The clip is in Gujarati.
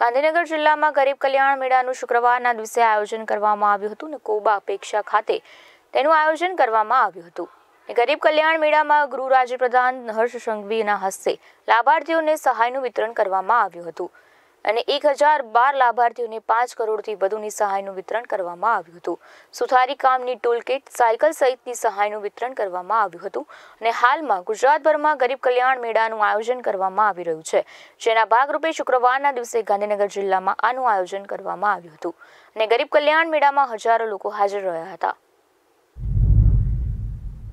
ગાંધીનગર જિલ્લામાં ગરીબ કલ્યાણ મેળાનું શુક્રવારના દિવસે આયોજન કરવામાં આવ્યું હતું અને કોબા અપેક્ષા ખાતે તેનું આયોજન કરવામાં આવ્યું હતું ગરીબ કલ્યાણ મેળામાં ગૃહ રાજ્યપ્રધાન હર્ષ સંઘવીના હસ્તે લાભાર્થીઓને સહાયનું વિતરણ કરવામાં આવ્યું હતું અને એક હજાર બાર લાભાર્થીઓને પાંચ કરોડથી વધુની સહાયનું વિતરણ કરવામાં આવ્યું હતું સુથારી કામની ટૂલકીટ સાયકલ સહિતની સહાયનું વિતરણ કરવામાં આવ્યું હતું અને હાલમાં ગુજરાતભરમાં ગરીબ કલ્યાણ મેળાનું આયોજન કરવામાં આવી રહ્યું છે જેના ભાગરૂપે શુક્રવારના દિવસે ગાંધીનગર જિલ્લામાં આનું આયોજન કરવામાં આવ્યું હતું અને ગરીબ કલ્યાણ મેળામાં હજારો લોકો હાજર રહ્યા હતા